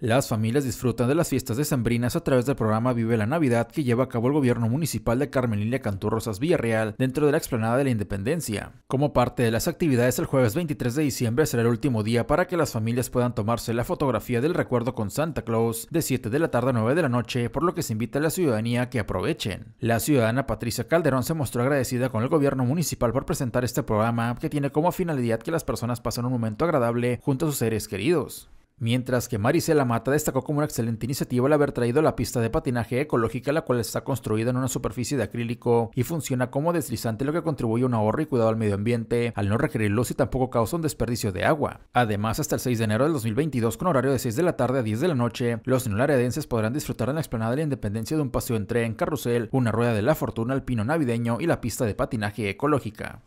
Las familias disfrutan de las fiestas de decembrinas a través del programa Vive la Navidad que lleva a cabo el gobierno municipal de Carmelilia Cantú Rosas Villarreal dentro de la explanada de la Independencia. Como parte de las actividades, el jueves 23 de diciembre será el último día para que las familias puedan tomarse la fotografía del recuerdo con Santa Claus de 7 de la tarde a 9 de la noche, por lo que se invita a la ciudadanía a que aprovechen. La ciudadana Patricia Calderón se mostró agradecida con el gobierno municipal por presentar este programa que tiene como finalidad que las personas pasen un momento agradable junto a sus seres queridos. Mientras que Marisela Mata destacó como una excelente iniciativa el haber traído la pista de patinaje ecológica, la cual está construida en una superficie de acrílico y funciona como deslizante, lo que contribuye a un ahorro y cuidado al medio ambiente, al no requerir luz y tampoco causa un desperdicio de agua. Además, hasta el 6 de enero del 2022, con horario de 6 de la tarde a 10 de la noche, los nularedenses podrán disfrutar en la explanada de la independencia de un paseo en tren, carrusel, una rueda de la fortuna, pino navideño y la pista de patinaje ecológica.